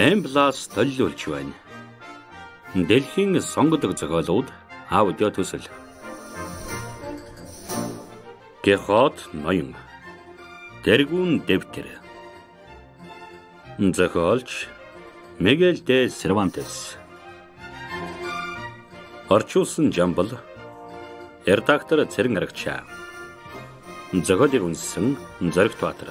Эмблас төлөвлөж байна. Дэлхийн сонгодог зохиолууд аудио төсөл. Кехот ноён. Тэргүүн дэвтэр. Зохиолч Мигель де Сервантес. Орчуулсан Жамбал. Эрдактар Цэрэн арагчаа. Зохиолыг үнэлсэн Зоригт Баатар.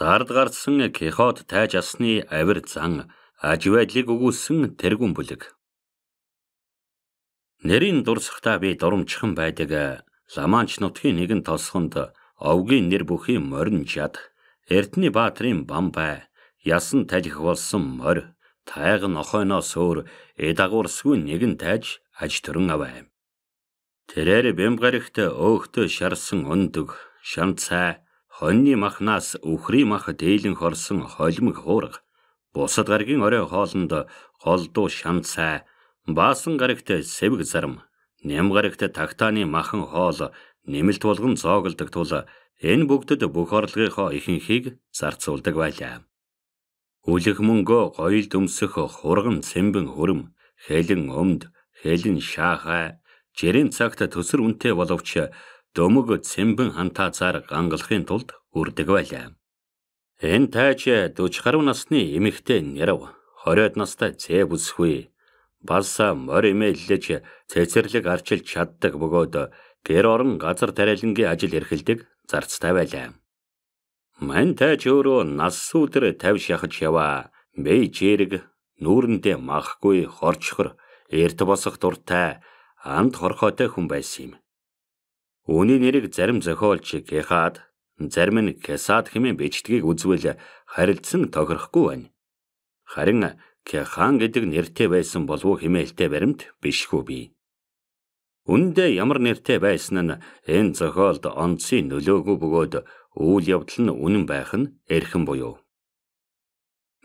Сард гарсан Кихот тайж асны авир зан аж байдлыг өгүүлсэн тэргүүн бүлэг. Нэрийн дурсахтаа би дурамчхан байдаг Ламанч нутгийн нэгэн тосгонд овгийн нэр бүхий морин жад Эрдэнэ баатрийн бам бай ясан тажих болсон морь тайг нь охойноос өөр эдагуурсгүй нэгэн тайж аж төрөн аваа. Тэрээр бэмгарэгт өөхтө шарсан өндөг шанцаа хоньны махнаас үхрий мах дээлэн хорсон холимог хуурга бусад гаргийн орой хоолнд голдуу шамцай баасан гарагт сэвэг зарам нэм гарагт тагтааны махан хоол нэмэлт болгон зоогддог тул энэ бүгдэд бүх орлогынхоо ихэнхийг зарцуулдаг байлаа. Үлэх мөнгөө гоёлд өмсөх хурган цэмбэн хөрм, хэлэн өмд, хэлэн шаахай, жирийн цагт төсөр үнтэй боловч дөмөг цэмбэн хантаацаар гангалахын тулд үрдэг байлаа. Энэ таач 40 гаруй насны эмэгтэй нэрв 20-од настай цэв үсгүй бас морь имэлж цэцэрлэг арчилж чаддаг бөгөөд гэр орон газар тариалангийн ажил эрхэлдэг зарцтай байлаа. Мань таач өөрөө нас сүдэр 50 шахаж яваа. Бэй чэрэг нүүрэндээ махгүй хорчхор эрт босох дуртай амт хорхоотой хүн байсан юм. Үүний нэрийг зарим зохиолч Гехад, зарим нь Кесад хэмээн бичдгийг үзвэл харилцсан тохирохгүй байна. Харин Кехан гэдэг нэртэй байсан болов хэмээлтэй баримт бишгүй бий. Үндэ ямар нэртэй байсан нь энэ зохиолд онцгийн нөлөөгүй бөгөөд үйл явдал нь үнэн байх нь эрхэн буюу.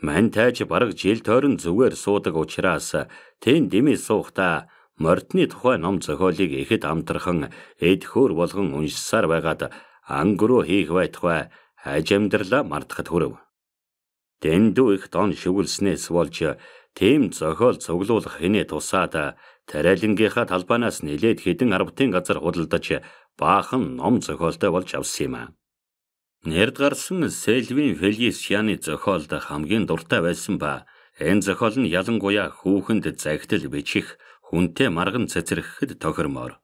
Мантайч бараг жил тойрон зүгээр суудаг учраас тэн дэмий суухта мордны тухай ном зохиолыг ихэд амтархан эд хөөр болгон уншсаар байгаад ангөрөө хийх байтугай ажимдарлаа мартахад хүрэв. Дэндүү их дон шивүүлснээс болж тийм зохиол цуглуулах хинэ тусаад тарайлангийнхаа талбаанаас нилээд хідэн арвтын газар худалдаж баахан ном зохиолтой болж авсан юм аа. Нэрд гарсан Сэлвин Фелисианы зохиолд хамгийн дуртай байсан ба энэ зохиол нь ялангуяа хүүхэнд захидал бичих хүнтэй марган цэцэрэхэд тохирмоор.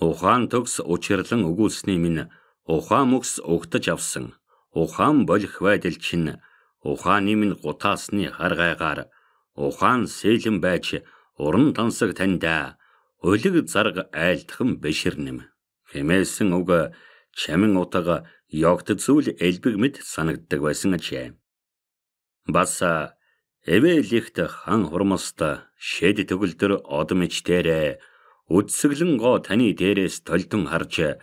Ухаан төгс учирлан өгүүлсний минь ухаан мөкс өгдөж авсан. Ухаан болох байдал чинь ухааны минь гутаасны харгайгаар ухаан сэлэн байж уран тансаг таньда өлөг зарга айлтхан бэширнэм. Хэмээсэн үг чамин утага ёгт зүйл элбэг мэд санагддаг байсан ажээ. Бас Эвэлихт хан хурмаста шэд төгөлдөр одом ич дээрэ үдсэглэн гоо таны дээрээс толдон харж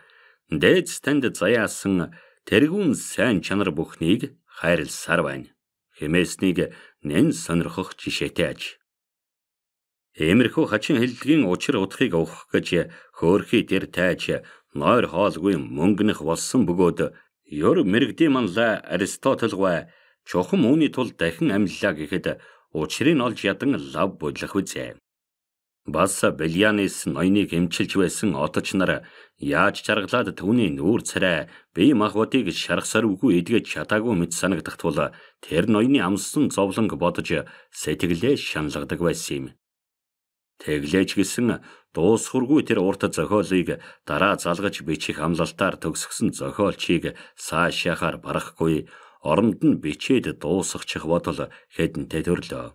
дээдс танд заяасан тэргүүн сайн чанар бүхнийг хайрлсаар байна. Хэмээснийг нэн сонирхох жишээтэй аж. Эмэрхүү хачин хиллэгийн учир утгыг авах гэж хөөрхий дэр тайж нойр хоолгүй мөнгөнөх болсон бөгөөд ёр мэрэгдийн манлаа Аристотелгүй чухам үүний тул дахин амиллаа гэхэд учрыг олж ядан лав бодлох үзье. Бас Белянис ноёныг эмчилж байсан оточ нар яаж чаргалаад түүний нүүр царай бие махбодыг шаргасаар үгүй эдгэж чадаагүй мэт санагдах тул тэр ноёны амссан зовлонг бодож сэтгэлээ шаналгадаг байсан юм. Тэглэж гисэн дуусхургүй тэр урт зохиолыг дараа залгаж бичих амлалтаар төгсгсөн зохиолчийг цаашаахаар барахгүй оронд нь бичээд дуусгачих бодол хэдэнтэй төрлөө.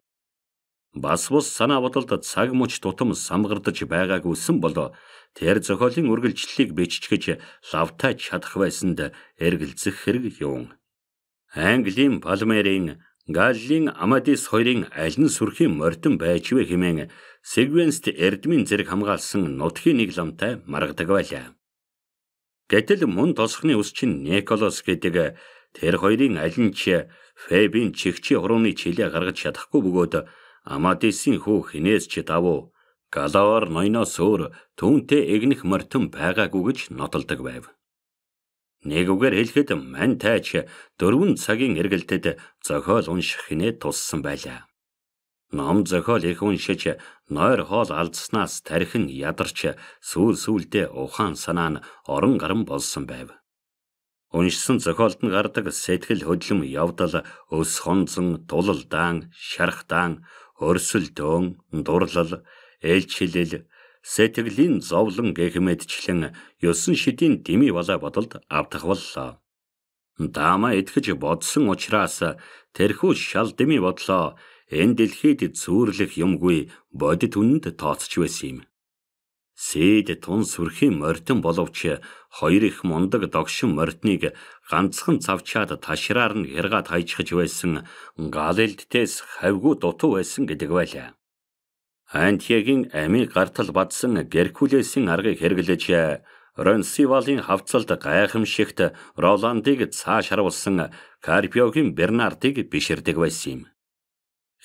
Бас бус санаа бодолд цаг мөч тутам самгардаж байгаагүйсэн бол тэр зохиолын үргэлжлэлийг биччихэж лавтай чадах байсанд эргэлзэх хэрэг юм. Английн Палмерийн Галлийн Амадис хоёрын аль нь сүрхийн мордон байж вэ хэмээн секвенст эрдмийн зэрэг хамгаалсан нутгийн нэг ламтай маргадаг байлаа. Гэтэл мөн тосхны өс чинь Николас гэдэг Тэр хоёрын аль нь ч Фэбийн чигчи хурууны чилээ гаргаж чадахгүй бөгөөд Амадисийн хүү хинээс ч давуу Галавар ноёноос өөр түүнтэй эгнэх морьтон байгаагүй гэж нотолдог байв. Нэг үгээр хэлэхэд мань тайч дөрвөн цагийн эргэлтэд зохиол унших хинээ туссан байлаа. Ном зохиол их уншиж нойр хоол алдснаас тархин ядарч сүүл сүүлдээ ухаан санаа нь орон гарan болсон байв. Уншсан зохиолд нь гардаг сэтгэл хөдлөм явдал өс хонзон, тулалдаан, шарахдаан, өрсөлдөөн, дурлал, ээлжлэл, сэтгэлийн зовлон гэх мэтчлэн ёсон шидийн дими бала бодолд автах боллоо. Дама итгэж бодсон учраас тэрхүү шал дими бодлоо энэ дэлхийд зүүрлэх юмгүй бодит үнэнд тооцч байсан юм. Сэд тун сүрхийн мордон боловч хоёр их мундаг догшин мордныг ганцхан цавчаад ташраар нь хэргаад хайчхаж байсан Галилдтээс хавгүй дутуу байсан гэдэг байлаа. Антиагийн ами гартал бадсан Геркулесийн аргыг хэрэглэж Ронсивалын хавцалд гайхамшигт Роландыг цааш харуулсан Карпиогийн Бернардыг биширдэг байсан юм.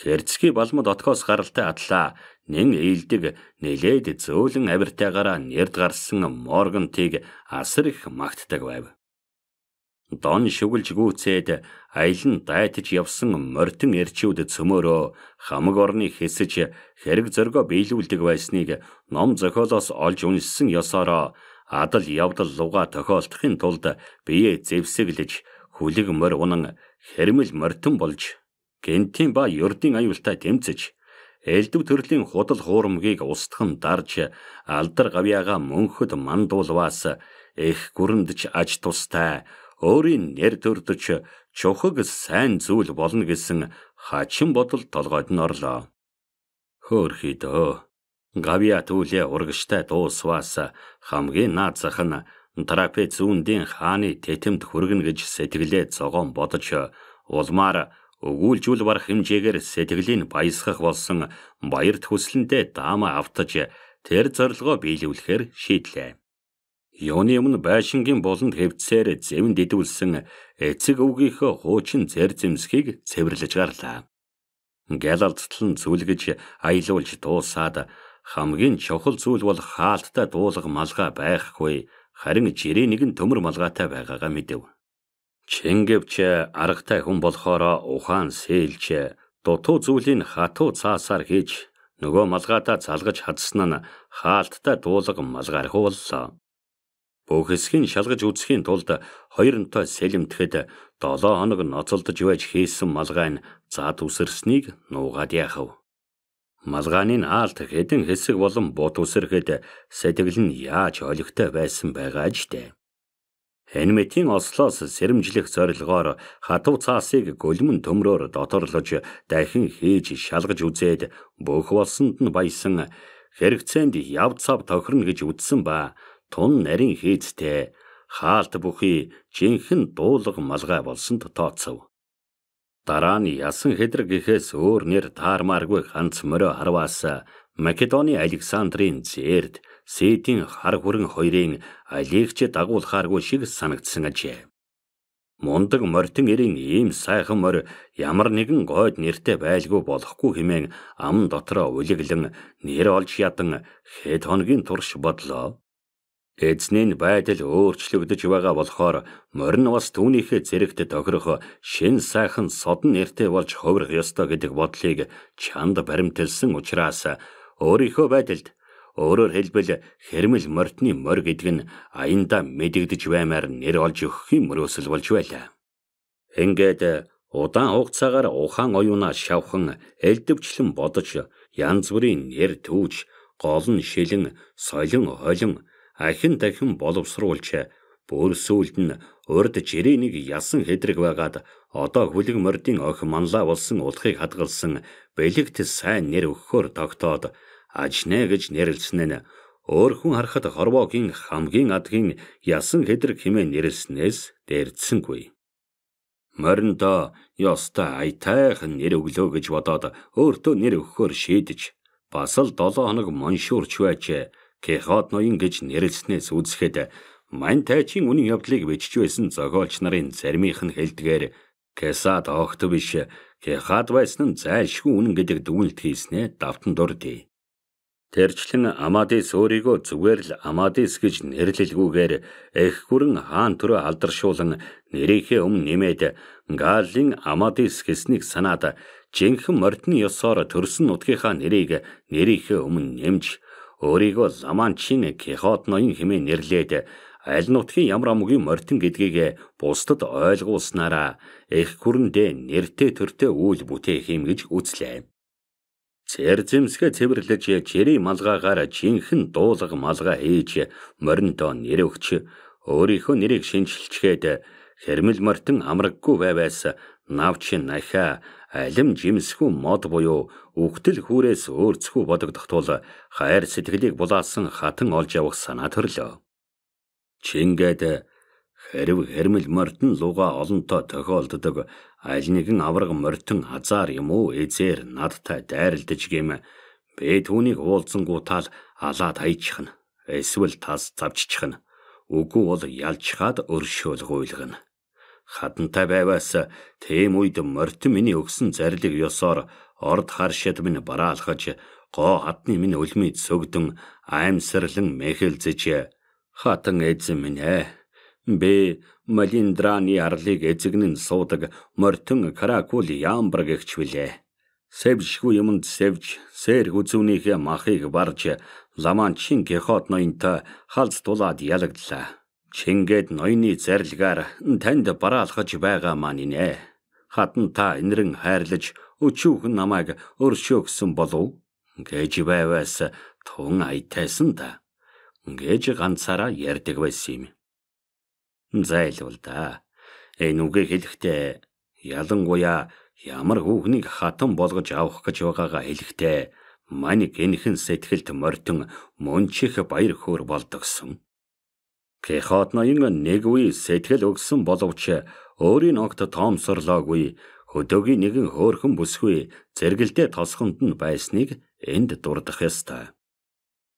Херцгийн балмад отгоос гаралтай атлаа нэн ээлдэг нэлээд зөөлөн авиртайгаараа нэрд гарсан Моргантыг асар их магтдаг байв. Дон шүглж гүцээд аялан дайтаж явсан мортон эрчүүд цөмөөрөө хамаг орны хэсэж хэрэг зөргөө биелүүлдэг байсныг ном зохиолоос олж үнэлсэн ёсороо адал явдал луга тохиолдохын тулд бие зэвсэглэж хүлэг морь унан хэрмэл мортон болж гентийн ба ердийн аюултай тэмцэж элдв төрлийн худал хуурмгийг устхан дарж алдар гавьяага мөнхөд мандуулваас их гүрэмдж аж тустай өөрийн нэр төрдөж чухаг сайн зүйл болно гэсэн хачин бодол толгойд нь орлоо. Хөөрхидөө гавья түлээ урагштай дуусваас хамгийн наад зах нь трапез үүндийн хааны тетэмд хүргэнэ гэж сэтгэлээ цогоон бодож улмаар өгүүлжүүл барах хэмжээгээр сэтгэлийн баясгах болсон баяр төслөндөө даама автаж тэр зорилгоо биелүүлэхээр шийдлээ. Юуны өмнө байшингийн болонд хэвцээр зэвэнд идэвлсэн эцэг өвгийнхөө хуучин зэр зэмсхийг цэвэрлэж гарлаа. Гялалдтал нь зүлгэж аялуулж дуусаад хамгийн чухал зүйл бол хаалттай дуулах малгай байхгүй харин жирийн нэгэн төмөр малгайтай байгаагаа мэдэв. Чингэвч аргатай хүн болохоор ухаан сэлж дутуу зүйлийг хатуу цаасаар хийж нөгөө малгаатаа залгаж хадсан нь хаалттай дуулга малгархууллаа. Бүх хэсгийн шалгаж үзэхийн тулд хоёрнтой сэлэмтгэд 7 хоног ноцолдож байж хийсэн малгай нь зад үсэрснийг нуугаад яхав. Малгайны аалт хэдэн хэсэг болон бут үсэрхэд сэтгэл нь яаж олигтой байсан байгаа ч дээ. Энметийн ослоос сэрэмжлэх зорилгоор хатуу цаасыг гөлмөн төмрөөр доторлож дахин хийж шалгаж үзээд бүх болсонд нь баясан хэрэгцээнд яв цав тохирно гэж үздсэн ба тун нарийн хийцтэй хаалт бүхий жинхэнэ дуулга малгай болсонд тооцов. Дараа нь ясан хэдрэг гэхээс өөр нэр таармааргүй ганц мөрөө харваас Македоны Александрийн зээрд Сэдийн хар хүрэн хоёрын алигч дагуулхааргүй шиг санагдсан ажээ. Мундаг мортин эрийн ийм сайхан морь ямар нэгэн гойд нэртэй байлгүй болохгүй хэмээн ам дотроо үлэглэн нэр олж ядан хэд хоногийн турш бодлоо. Эзний байдал өөрчлөгдөж байгаа болохоор морин бас түүнийхээ зэрэгт тохирох шин сайхан содн нэртэй болж хувирах ёстой гэдэг бодлыг чанд баримтэлсэн учраас өөрийнхөө байдалд Өөрөөр хэлбэл хэрмэл морьтны морь гэдэг нь аянда мэдэгдэж баймаар нэр олж өгөх юм өрөөсөл болж байлаа. Ингээд удаан хугацаагаар ухаан оюунаа шавхан элдвчлэн бодож янз бүрийн нэр төвж гол нь шилэн солин холин ахин дахин боловсруулж бүр сүлд нь урд жирийн нэг ясан хэдрэг байгаад одоо хүлэг мордын охин манлаа болсон улхыг хадгалсан бэлэгт сайн нэр өгөхөөр тогтоод ажнэ гэж нэрлэлсэн нь өөр хүн харахад хорвоогийн хамгийн адгийн ясан хэдрэг хэмээн нэрлснээс дээрдсэнгүй. Морин та ёстой айтайхан нэр өглөө гэж бодоод өөртөө нэр өгөхөөр шийдэж бас л 7 хоног моншуурч байж Кехот ноён гэж нэрлснээс үзэхэд мань тайчийн үнэн явдлыг бичж байсан зохиолч нарын зармийнх нь хэлдгээр Кесад огт биш Кехат байсан нь зайлшгүй үнэн гэдэг дүгнэлт хийснээр давтан дурдъя. Тэрчлэн Амадис өөрийгөө зүгээр л Амадис гэж нэрлэлгүйгээр эх хүрэн хаан төрөө алдаршуулан нэрийнхээ өмнө нэмээд Галлин Амадис гэснийг санаад жинхэнэ мордны ёсоор төрсөн нутгийнхаа нэрийг нэрийнхээ өмнө нэмж өөрийгөө Ламанчин Кихот ноён хэмээн нэрлээд аль нутгийн ямар амгийн мордон гэдгийг бусдад ойлгуулснараа эх хүрэндээ нэртэй төртэй үйл бүтээх юм гэж үзлээ. Цэрзэмсгэ цэвэрлэж чэри малгаагаар жинхэн дуулга малгаа хийж мориндоо нэрөвч өөрийнхөө нэрийг шинжилчгээд хэрмэл мартан амраггүй байваас навч наха алим жимсгүй мод буюу үхтэл хүрээс өөрцгүү бодогдох тул хайр сэтгэлийг булаасан хатан олж явах санаа төрлөө. Чингээд Хэрв хэрмэл морьтон луга олонтоо тохиолддог аль нэгэн авраг морьтон азар юм уу эзээр надтай дайралдаж гэмэ. Бэ түүнийг уулзангуутаал алаад хаячихна. Эсвэл тас завчихна. Үгүй бол ялчхаад өршөөл гуйлгана. Хатантай байваас тийм үед морьт миний өгсөн зарлиг ёсоор орд харшид минь бараалхаж гоо хатны минь өлмөд сөгдөн аимсарлан мэхэлзэж хатан эзэн минь ээ Бэ Малиндраны арлыг эзэгнэн суудаг мортон Каракул Ямбар гэгч билээ. Сэвжгүй юмд сэвж, сэр хүзүүнийхээ махыг барж, Ламанчин Гехот ноёнтой халз тулаад ялагдлаа. Чингээд ноёны зарилгаар танд бараалхаж байгаа маань нэ. Хатан та энэрэн хайрлаж өчүүхэн намайг өршөөгсөн болов гэж байваас тун айтайсан та. Гэж ганцаараа ярьдаг байсан юм зайлвал да. Энэ үгээ хэлэхдээ ялангуяа ямар хүүхнийг хатан болгож авах гэж байгаагаа хэлэхдээ мань гинхэн сэтгэлд мордон мөнчих баяр хөөр болдогсон. Кехот ноён нэг үе сэтгэл өгсөн боловч өөрийн огт тоомсорлоогүй хөдөөгийн нэгэн хөөрхөн бүсгүй зэрэгэлдээ тосгонд нь байсныг энд дурдах ёстой.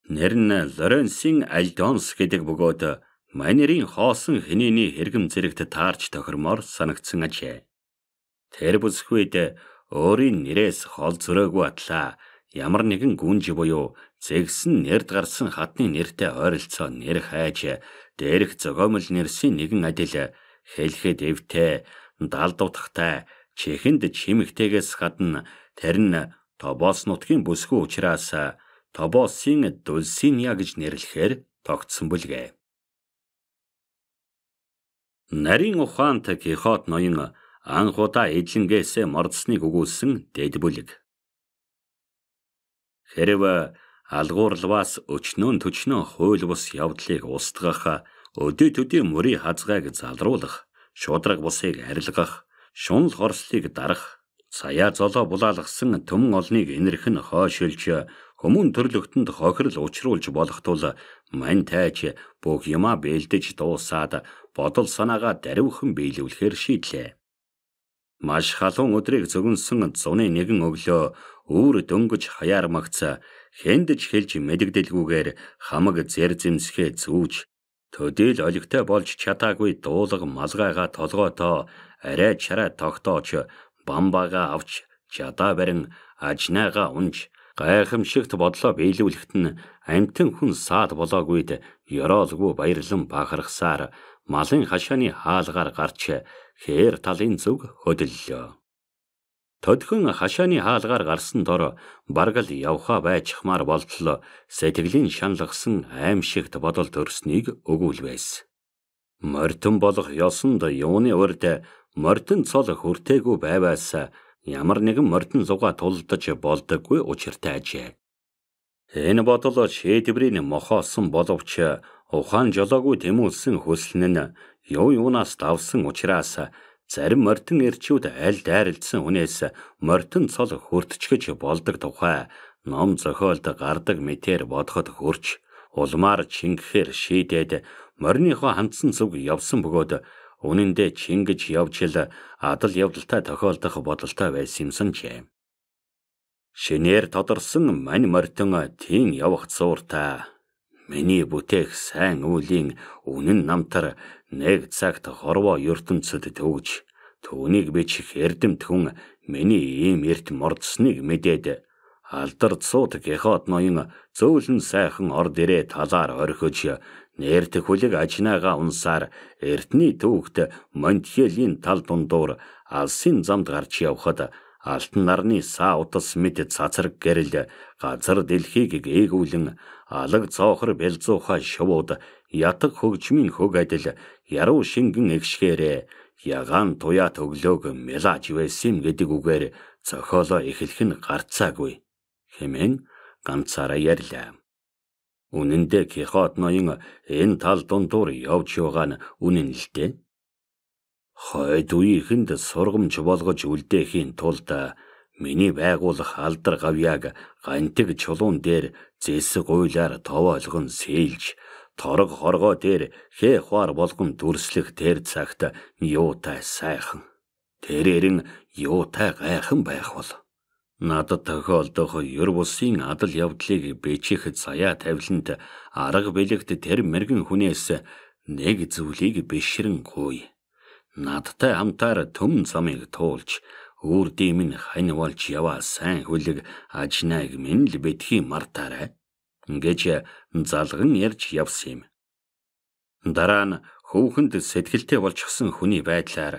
Нэр нь Лоренсин Альдонс гэдэг бөгөөд Манерийн хоосон хинээний хэрэгм зэрэгт таарч тохирмоор санагдсан ажээ. Тэр бүсгүйд өөрийн нэрээс хол зөрөөгүй атлаа ямар нэгэн гүнж буюу зэгсэн нэрд гарсан хатны нэртэй ойролцоо нэр хайж дээрх зогоомл нэрсийн нэгэн адил хэлхэд эвтэй далд утгатай чихэнд чимэгтэйгээс гадна тэрн тобоос нутгийн бүсгүй учраас тобоосын дулсиния гэж нэрлэхээр тогтсон бүлгээ. Нарийн ухаант Кихот ноён анхудаа эжлэнгээс мордсныг өгүүлсэн дэд бүлэг. Хэрв алгуурлаас өчнөө төчнөө хууль бус явдлыг устгах, өдөө төдий мөрийн хазгааг залруулах, шудраг бусыг арилгах, шунал хорслыг дарах, сая золоо булаалгсан төмөн олныг энэрхэн хойшилж Хүмүүн төрлөختөнд хохирол учруулж болох тул мань тайч бүх юма бэлдэж дуусаад бодол санаагаа даривхан биелүүлэхээр шийдлээ. Маш халуун өдрийг зөгөнсөн зуны нэгэн өглөө үүр дөнгөж хаяар магц хэндэж хэлж мэдэгдэлгүйгээр хамаг зэр зэмсхээ зүүж төдийл олигтой болж чатаагүй дуулаг малгайгаа толгоотоо арай чараа тогтоож бамбаага авч чадаа барин ажнаагаа унж гайхамшигт бодлоо биелүүлэхт нь амтэн хүн саад болоогүйд ёроолгүй баярлан бахархсаар малын хашааны хаалгаар гарч хээр талын зүг хөдөллөө. Төдхөн хашааны хаалгаар гарсан дор баргал явха байжхмаар болтлоо сэтгэлийн шаналгсан аимшигт бодол төрснийг өгүүлвэс. Мортон болох ёсонд юуны урд мортон цол хүртээгүй байваас ямар нэгэн мордон зугаа тулдаж болдоггүй учиртай ажээ. Энэ бодол шийдвэрийн мохоосон боловч ухаан жолоогүй тэмүүлсэн хөслөн нь юу юунаас давсан учраас зарим мордон эрчүүд аль дайралдсан хүнээс мордон цол хөртчихөж болдог тухай ном зохиолд гардаг мэтэр бодоход хөрч улмаар чингэхээр шийдээд морныхоо хандсан зүг явсан бөгөөд Үнэн дээр чингэж явж л адал явдалтай тохиолдох бодолтой байсан юмсан ч. Шинээр тодорсон мань морьтон тийм явах зууртаа миний бүтээх сайн үлийн үнэн намтар нэг цагт хорвоо ертөнцид төгж түүнийг бичих эрдэмт хүн миний ийм эрт мордсныг мэдээд алдар цууд гихот ноён зөөлөн сайхан ор дээрээ талаар орхиж Нэр тэхүлэг ажнаага унсаар эртний төвөгт Монтхелийн тал дундуур алсын замд гарч явхад Алтан нарны саа утас мэд цацраг гэрэл газар дэлхийг гээгүүлэн алаг цоохор бэлзуухай шувууд ятг хөгжмийн хөг адил яруу шингэн эгшгээрээ ягаан туяа төглөөг мэлаж байсан гэдэг үгээр зохиолоо эхлэх нь гарцаагүй хэмээн ганцаараа ярьлаа. Үнэн дээр Кихот ноён энэ тал дундуур явж байгаа нь үнэн л дээ. Хойд үеийнхэнд сургамж болгож үлдээхийн тулд миний байгуулах алдар гавьяаг гантиг чулуун дээр зэсэг уйлаар товоолгон сэлж торог хоргоо дээр хээ хуар болгон дүрслэх тэр цагт юутай сайхан тэрээр нь юутай гайхан байх бол Надад тохиолдох ер бусын адал явдлыг бичихэд сая тавиланд арга бэлэгт тэр мэрэгэн хүнээс нэг зүйлийг бишрэн гуй. Надтай хамтаар төм замыг туулж үрдийн минь хань болж яваа сайн хүлэг ажнайг минь л битгий мартаарай гэж залган ярьж явсан юм. Дараа нь хөвхөнд сэтгэлтэй болчихсон хүний байдлаар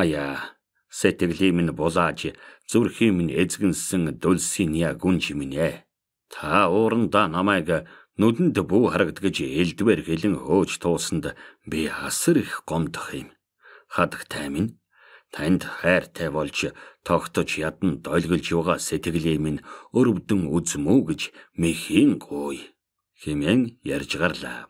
аяа Сэтгэлийн минь булааж, зүрхийн минь эзгэнсэн дулсын я гүн чимнэ. Та уурандаа намайг нүдэнд бүү харагдгаж элдвэр хэлэн хөөж туусанд би асар их гомдох юм. Хадагтай минь танд хайртай болж тогтож ядан дойлголж байгаа сэтгэлийн минь өрөвдөн үзмүү гэж мэхийн гуй хэмээн ярьж гарлаа.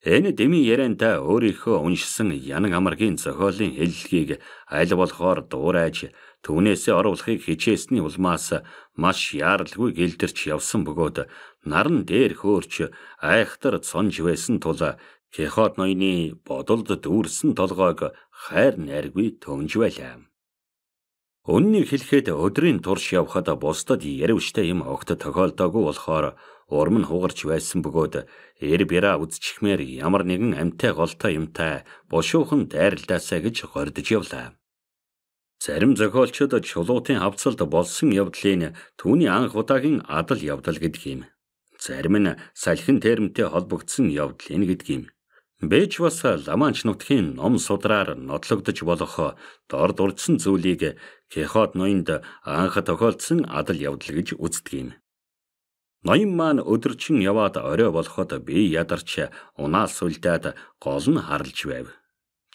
Энэ дэмий ярианда өөрийнхөө уншсан Янан амаргийн зохиолын хэллэгийг аль болохоор дуурайж түүнээсээ оруулахыг хичээсний улмаас маш яаралгүй гэлдэрч явсан бөгөөд наран дээр хөөрч айхтар цонж байсан тул Кехот ноёны бодолд дүүрсэн толгойг хайр найргүй төмж байлаа. Үннийг хэлэхэд өдрийн турш явхад бусдад яривчтай юм огт тохиолдоогүй болохоор урам нь хугарч байсан бөгөөд эр бяра үзчихмээр ямар нэгэн амтай голтой юмтай бушуухан дайрлаасаа гэж гордож явлаа. Зарим зохиолчид чулуутын хавцалд болсон явдлын түүний анх удаагийн адал явдал гэдэг юм. Зарим нь салхин термтэй холбогдсон явдал энэ гэдэг юм. Бэж бас ламанч нутгийн ном судраар нотлогдож болох дорд урдсан зүйлийг Кихот ноёнд анх тохиолдсон адал явдал гэж үздэг юм. Ноён маань өдөржин яваад орой болоход би ядарч унаалс үлдээд гол нь харалж байв.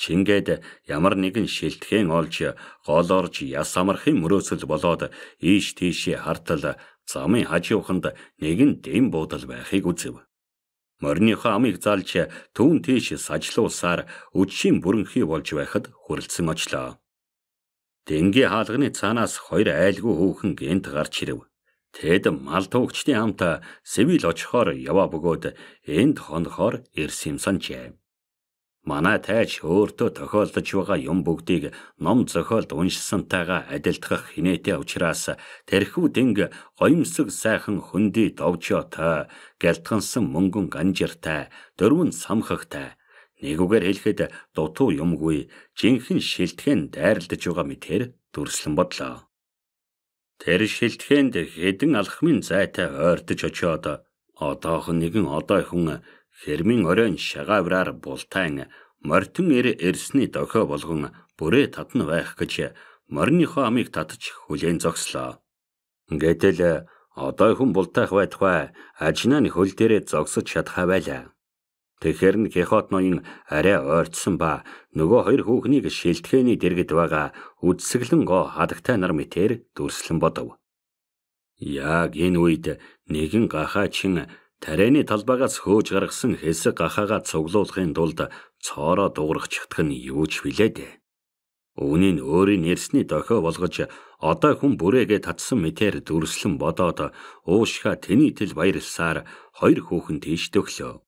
Чингээд ямар нэгэн шилтгэн олж гол орж яс амархын мөрөөсөл болоод ийш тийшээ хартал замын хажууханд нэгэн дэм буудал байхыг үзэв. Морныхоо амийг залж түүн тийш сажлуулсаар үдшийн бүрэнхий болж байхад хүрлцэн очлоо. Дэнгийн хаалганы цаанаас хоёр айлгүй хүүхэн гинт гарч ирэв. Тэд Малта өвчтний хамт Севил очихоор яваа бөгөөд энд хонохоор ирсэн юм санжээ. Манай тайч өөртөө тохиолдож байгаа юм бүгдийг ном зохиолд уншсантайгаа адилдгах хинээтэй учраас тэрхүү дэнг гоёмсог сайхан хөндөй довжоотой гэлтгансан мөнгөн ганжиртай дөрвөн самхагтай нэгүгээр хэлэхэд дутуу юмгүй жинхэнэ шилтгэн дайрлаж байгаа мэтэр дүрслэн бодлоо. Тэр шилтгэнд хэдэн алхмын зайтай ойртож очиод одоох нэгэн одоо хүн хэрмийн оройн шагаавраар бултайн мортон эр эрсний дохио болгон бүрээ татна байх гэж морныхоо амийг татж хүлээн зогслоо. Гэтэл одоо хүн бултайх байтугай ажнаа нь хөл дээрээ зогсож чадхаа байлаа. Тэгэхэр нь Кихот ноён арай ойртсон ба нөгөө хоёр хүүхнийг шилтгэний дэргэд байгаа үдсэглэн гоо хадагтай нар мэтэр дүрслэн бодов. Яг энэ үед нэгэн гахаачин тарианы талбайгаас хөөж гаргасан хэсэг гахаагаа цуглуулахын тулд цоороо дуугарч чадах нь юу ч билээд. Үүнийг өөрийн нэрсний дохио болгож одоо хүн бүрээгээ татсан мэтэр дүрслэн бодоод уушгаа тэний тэл баярлсаар хоёр хүүхэн тийш төглөө.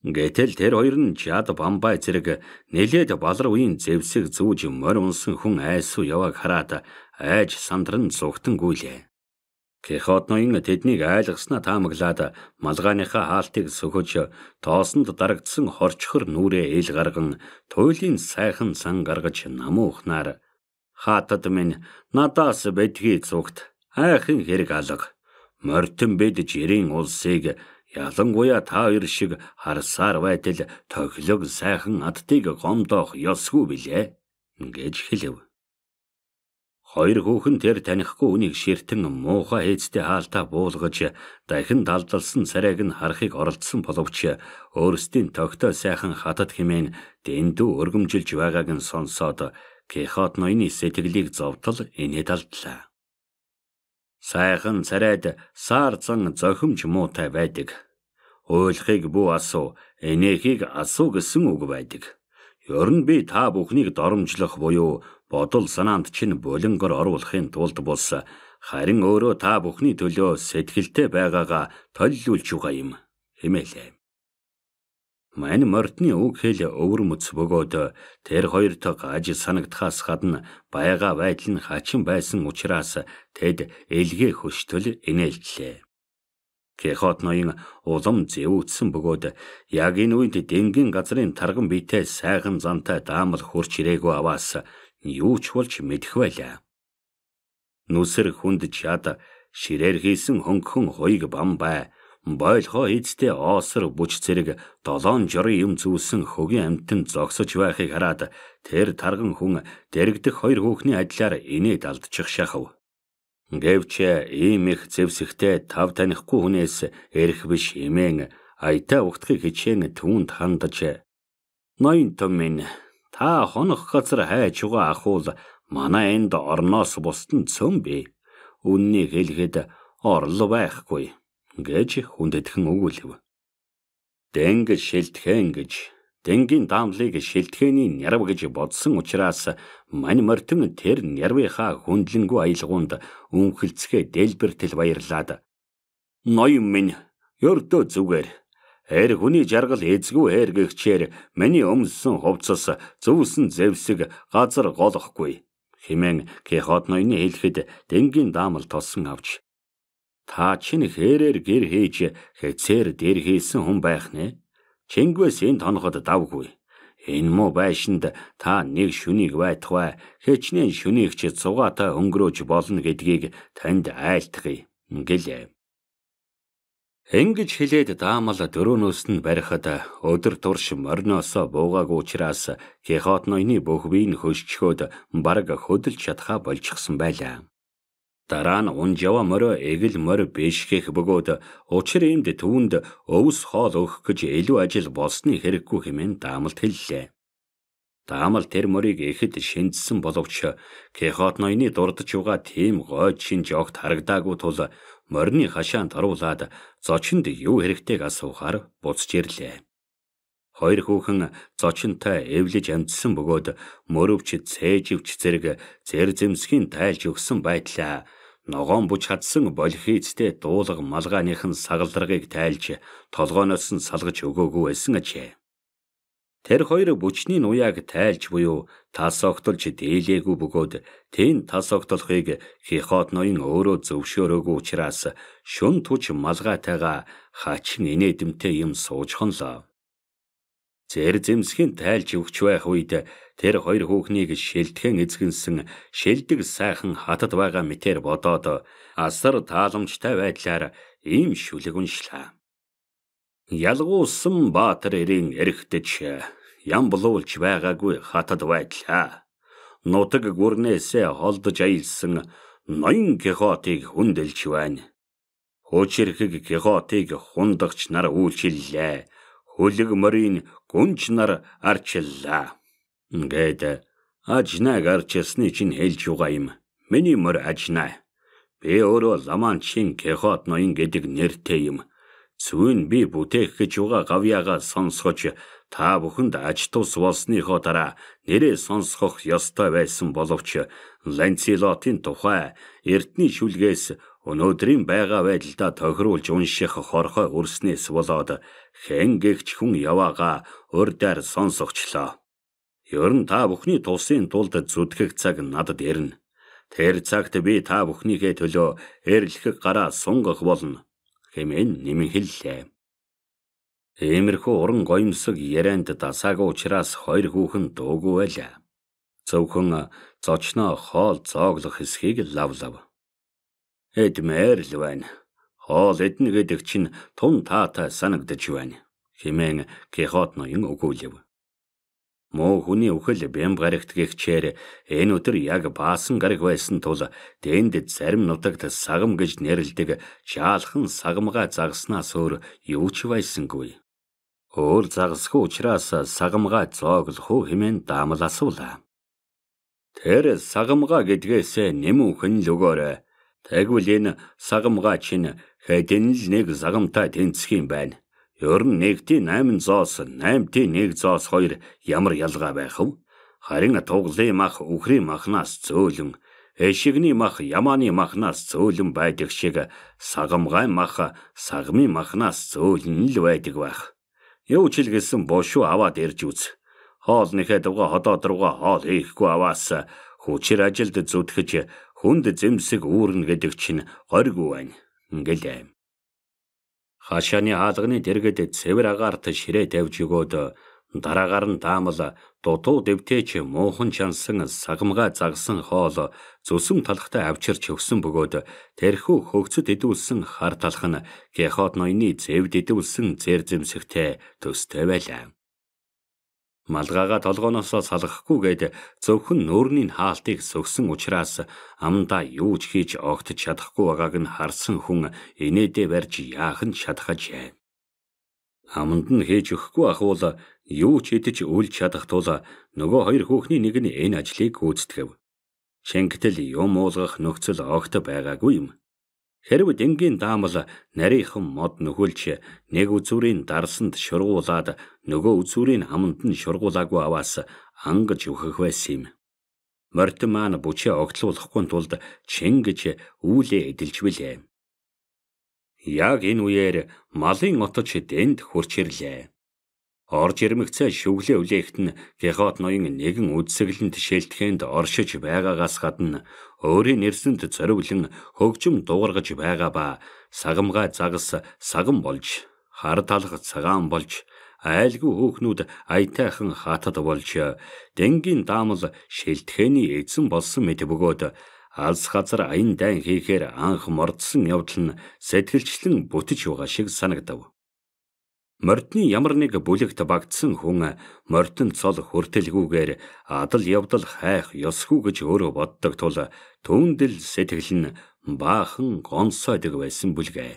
Гэтэл тэр хоёр нь Чад Бамбай зэрэг нэлээд балар үеийн зэвсэг зүүж морь унсан хүн айсуу яваг хараад айж сандран зүгтэн гүйлээ. Кихотноин тэднийг айлгаснаа таамаглаад малгааныхаа хаалтыг сөхөж тоосонд дарагдсан хорчхор нүрээ ил гарган туйлын сайхан сан гаргаж намуухнаар хатад минь надаас бэдгий зүгт айхын хэрэг алга морьтон бэдж ирийн улсыг Ялангуяа та хоёр шиг харсаар байтал тохилог сайхан адтыг гомдоох ёсгүй билээ гэж хэлв. Хоёр хүүхэн тэр танихгүй үнийг ширтэн муухай хээцтэй хаалтаа буулгаж дахин далдалсан царайг нь харахыг оролдсон боловч өөрсдийн тогтоо сайхан хатад хэмээн дэндүү өргөмжилж байгааг нь сонсоод Кихот ноёны сэтгэлийг зовтол инээд алдлаа. Сайхан царайд саарцан зохимж муутай байдаг. Уйлахыг бүү асуу, энэхийг асуу гэсэн үг байдаг. Ер нь би та бүхнийг доромжлох буюу бодол санаанд чинь булингор оруулахын тулд бус харин өөрөө та бүхний төлөө сэтгэлтэй байгаагаа толилуулж байгаа юм хэмээлээ. Мань мордны үг хэл өвөр мөц бөгөөд тэр хоёрт гаж санагдахаас гадна байга байдал нь хачин байсан учраас тэд элгээ хөштөл инээлтлээ. Кехот ноён улам зэвүүцсэн бөгөөд яг энэ үед дэнгийн газрын тарган биетэй сайхан зантай даамал хурч ирээгүй аваас юу ч болж мэдэх байлаа. Нүсэр хүнд чад ширээр хийсэн хөнгөн хуйг бам бай Бойлохоо эцтэй оосор бүч зэрэг долоон жорын юм зүйлсэн хөгийн амтэн зогсож байхыг хараад тэр тарган хүн дэрэгдэх хоёр хүүхний адилаар инээд алдчих шахав. Гэвч ийм их зэвсэгтэй тав танихгүй хүнээс эрх биш хэмээн айтаа ухтхыг хичээн түүнд хандаж ноён томин та хонох газар хайж угаа ахуул манай энд орноос бусдын цөм бэ. Үннийг хэлэхэд орло байхгүй гэж хүндэтгэн өгүүлэв. Дэнг шилтгэн гэж Дэнгийн даамлыг шилтгэний нярв гэж бодсон учраас мань мартын тэр нярвынхаа хүндлэнгүй аялгуунд үнхэлцгээ дэлбэртэл баярлаад "Ноён минь, ёрдөө зүгээр. Эр хүний жаргал эзгүй эр гихчээр миний өмссөн хувцас зөвсөн зэвсэг газар голохгүй" хэмээн Кихот ноёны хэлэхэд Дэнгийн даамл толсон авч Та чинь хээрээр гэр хийж хэцээр дээр хийсэн хүн байх нэ? Чингвэс энэ тоноход давгүй. Энэ муу байшинд та нэг шүнийг байтугай хичнээн шүнийг ч цугаатай өнгөрөөж болно гэдгийг танд айлтгая. Ингэлээ. Ингэж хилээд даамал дөрөөнөөс нь барихад өдөр турш морноосоо буугааг учраас Кихот ноёны бүх биеийн хөшчхөөд бараг хөдөлж чадхаа болчихсон байлаа. Дараа нь унжава морь эгэл морь бэшгэх бөгөөд учир юмд түүнд өвс хоол өгөх гэж илүү ажил болсны хэрэггүй хэмээн даамалт хэллээ. Даамал тэр морийг эхэд шинжсэн боловч Кехот ноёны дурдж байгаа тийм гойж шинж огт харагдаагүй тул морины хашаанд оруулаад зочинд юу хэрэгтэйг асуухаар буцж ирлээ. Хоёр хүүхэн зочинтой эвлэж амжсан бөгөөд мөрөвч цээживч зэрэг зэр зэмсгийн тайлж өгсөн байтлаа ногоон бүж хатсан болхийцтэй дуулга малгааных нь сагалрагыг тайлж толгооноос нь салгаж өгөөгүй байсан ажээ. Тэр хоёр бүчний нуяаг тайлж буюу тасогтолж дээлээгүй бөгөөд тэн тасогтолхыг хихот ноён өөрөө зөвшөөрөөгүй учраас шүн туч малгаатайгаа хачин инээдэмтэй юм суужхон лоо. Зэр зэмсхийн тайлж өгч байх үед тэр хоёр хүүхнийг шэлтгэн эзэгэнсэн шэлдэг сайхан хатад байгаа мэтэр бодоод асар тааламжтай байдлаар ийм шүлэг уншлаа. Ялгуусан баатар эрийн эргэдэж ямблуулж байгаагүй хатад байдлаа. Нутаг гүрнээсээ холдож аялсан ноён Кихотыг хүндэлж байна. Хөөчөрхөг Кихотыг хундагч нар үйлчиллээ. Хөлөг морийн гүнж нар арчиллаа. Ингээд ажнаг арчилсны чинь хэлж байгаа юм. Миний мөр ажнаа. Би өөрөө Ламанчин Кехот ноён гэдэг нэртэй юм. Цүүн би бүтээх гэж байгаа гавьяага сонсгож та бүхэнд аж тус болсныхоо дараа нэрээ сонсгох ёстой байсан боловч Ланцилотын тухай эртний шүлгээс өнөөдрийн байгаа байдлаа тохируулж унших хорхой өрснөөс болоод хэн гихч хүн яваага урдаар сонсогчлоо. Ер нь та бүхний тусын тулд зүтгэх цаг надад ирнэ. Тэр цагт би та бүхнийхээ төлөө эрэлхэх гараа сунгах болно хэмээн нэмэн хэллээ. Иймэрхүү уран гоёмсог ярианд дасаагүй учраас хоёр хүүхэн дуугүй байлаа. Зөвхөн зочноо хоол зооглох хэсгийг лав лав эдмээр л байна. Хоол эднэ гэдэг чинь тун таатай санагдаж байна. Хэмээн Кихот ноён өгүүлэв. Муу хүний үхэл бям гарагт гихчээр энэ өдөр яг баасан гараг байсан тул дэнд зарим нутагт сагам гэж нэрлдэг шаалхан сагамгаа загаснаас өөр юу ч байсангүй. Өөр загасгүй учраас сагамгаа зооглох уу хэмээн даамал асуулаа. Тэр сагамгаа гэдгээс нэмүхэн л өгөөрэй Тэгвэл энэ сагамгаа чинь хэдэн л нэг сагамтай тэнцэх юм байна. Ер нь 1-ийн 8 зоос 8-ийн 1 зоос 2 ямар ялгаа байх вэ? Харин туглын мах үхрийн махнаас зөөлөн эшигний мах ямааны махнаас зөөлөн байдаг шиг сагамгай мах сагмын махнаас зөөлөн л байдаг байх. Юу ч хэлсэн бошуу аваад ирж үз. Хоолныхээ дуга ходоод руугаа хоол хийхгүй аваас хүчээр ажилд зүтгэж хүнд зэмсэг үүрнэ гэдэг чинь горьгүй байна. Ингээл аим. Хашааны хаалганы дэргэд цэвэр агаарт ширээ тавьж өгөөд дараагаар нь даамал дутуу дэвтээч муухан чансан сагамгаа загсан хоол зүсэм талхтай авчирч өгсөн бөгөөд тэрхүү хөгцөд идүүлсэн хар талх нь Гехот ноёны зэвд идүүлсэн зэр зэмсэгтэй төстэй байлаа. Малгайгаа толгооноосоо салгахгүйгээд зөвхөн нүүрний хаалтыг сөгсөн учраас амдаа юу ч хийж огтж чадахгүй байгааг нь харсан хүн инээдэ барьж яахан шатхаж яв. Аманд нь хийж өгөхгүй ахвал юу ч идэж үлж чадах тул нөгөө хоёр хүүхний нэг нь энэ ажлыг гүйцэтгэв. Шингэтэл юм уулгах нөхцөл огт байгаагүй юм. Хэрв дэнгийн даамал нарийнхан мод нөхөлж нэг үзүүрийн дарсанд шургуулад нөгөө үзүүрийн аманд нь шургуулаагүй аваас ангаж өгөх байсан юм. Морт маань бүчээ огтлуулахгүй тулд чингэж үүлээ эдэлж билээ. Яг энэ үеэр малын оточ дэнд хурч ирлээ. Орж ирмэгцээ шүглээ үлээхт нь Гехот ноён нэгэн үдсэглэнт шэлтгэнд оршиж байгаагаас гадна өөрийн нэрсэнд зориулан хөгжим дуургаж байгаа ба сагамгай загас саган болж хар талх цагаан болж айлгүй хөөхнүүд аятайхан хатад болж денгийн даамал шэлтгэний эзэн болсон мэт бөгөөд алс газар аян дайн хийхээр анх мордсон явдал нь сэтгэлчлэн бүтэж байгаа шиг санагдав. Мордны ямар нэг бүлэгт багтсан хүн мордон цол хүртэлгүйгээр адал явдал хайх ёсгүй гэж өөрөө боддог тул түүндэл сэтгэл нь баахан гонсойдаг байсан бүлгэ.